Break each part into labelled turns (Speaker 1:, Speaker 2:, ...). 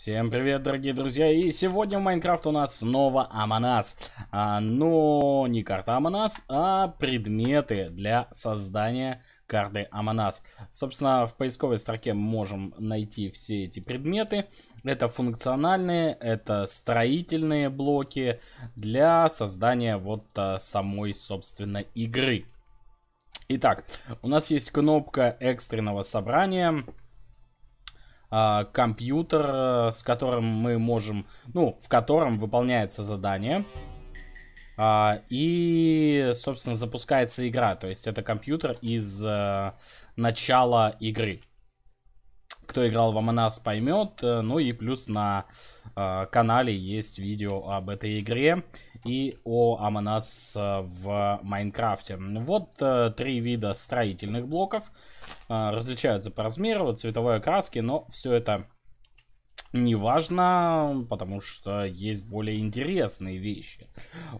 Speaker 1: Всем привет, дорогие друзья, и сегодня в Майнкрафт у нас снова Аманас. А, но не карта Аманас, а предметы для создания карты Аманас. Собственно, в поисковой строке мы можем найти все эти предметы. Это функциональные, это строительные блоки для создания вот а, самой, собственно, игры. Итак, у нас есть кнопка экстренного собрания. А, компьютер, э, с которым мы можем, ну, в котором выполняется задание. Uh, и, собственно, запускается игра. То есть это компьютер из uh, начала игры кто играл в Аманас, поймет. Э, ну и плюс на э, канале есть видео об этой игре и о Аманас э, в Майнкрафте. Вот э, три вида строительных блоков. Э, различаются по размеру, цветовой окраске, но все это неважно, потому что есть более интересные вещи.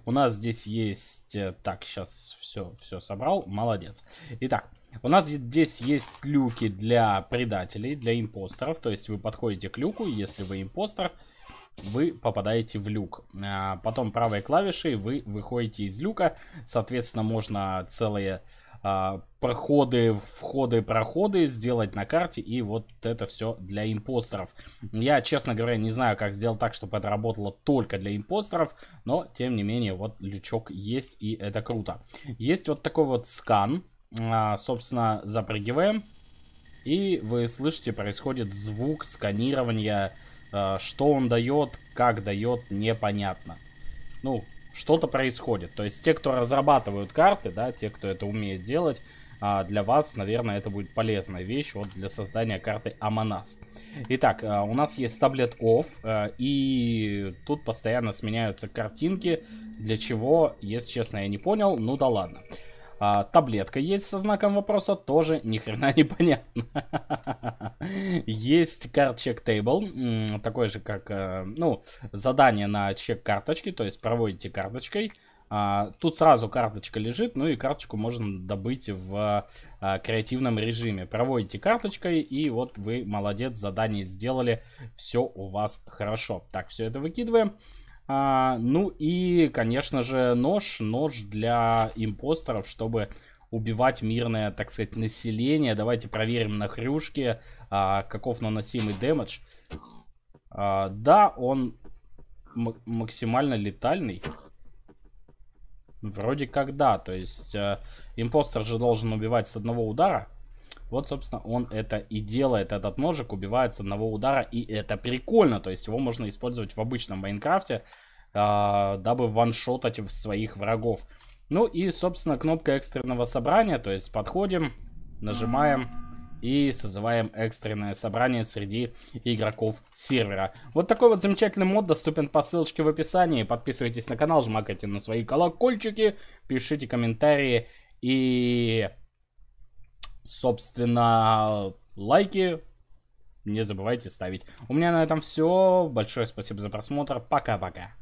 Speaker 1: У нас здесь есть... Э, так, сейчас все, все собрал. Молодец. Итак, у нас здесь есть люки для предателей, для импостеров. То есть вы подходите к люку, если вы импостер, вы попадаете в люк. А потом правой клавишей вы выходите из люка. Соответственно, можно целые а, проходы, входы, проходы сделать на карте и вот это все для импостеров. Я, честно говоря, не знаю, как сделать так, чтобы это работало только для импостеров, но, тем не менее, вот лючок есть и это круто. Есть вот такой вот скан, а, собственно, запрыгиваем и вы слышите, происходит звук сканирования, а, что он дает, как дает, непонятно. Ну, что-то происходит. То есть те, кто разрабатывают карты, да, те, кто это умеет делать, а, для вас, наверное, это будет полезная вещь вот для создания карты Аманас. Итак, а, у нас есть таблет off, а, и тут постоянно сменяются картинки, для чего, если честно, я не понял, ну да ладно. А, таблетка есть со знаком вопроса, тоже ни хрена не понятно. Есть карт чек тейбл, такой же как, э, ну, задание на чек карточки, то есть проводите карточкой. А, тут сразу карточка лежит, ну и карточку можно добыть в а, креативном режиме. Проводите карточкой, и вот вы молодец, задание сделали, все у вас хорошо. Так, все это выкидываем. А, ну и, конечно же, нож. Нож для импостеров, чтобы убивать мирное, так сказать, население. Давайте проверим на хрюшке, а, каков наносимый дэмэдж. А, да, он максимально летальный. Вроде как да, то есть э, импостер же должен убивать с одного удара. Вот, собственно, он это и делает. Этот ножик убивает с одного удара, и это прикольно. То есть его можно использовать в обычном Майнкрафте, э, дабы ваншотать своих врагов. Ну и, собственно, кнопка экстренного собрания. То есть подходим, нажимаем и созываем экстренное собрание среди игроков сервера. Вот такой вот замечательный мод доступен по ссылочке в описании. Подписывайтесь на канал, жмакайте на свои колокольчики, пишите комментарии и Собственно, лайки не забывайте ставить. У меня на этом все. Большое спасибо за просмотр. Пока-пока.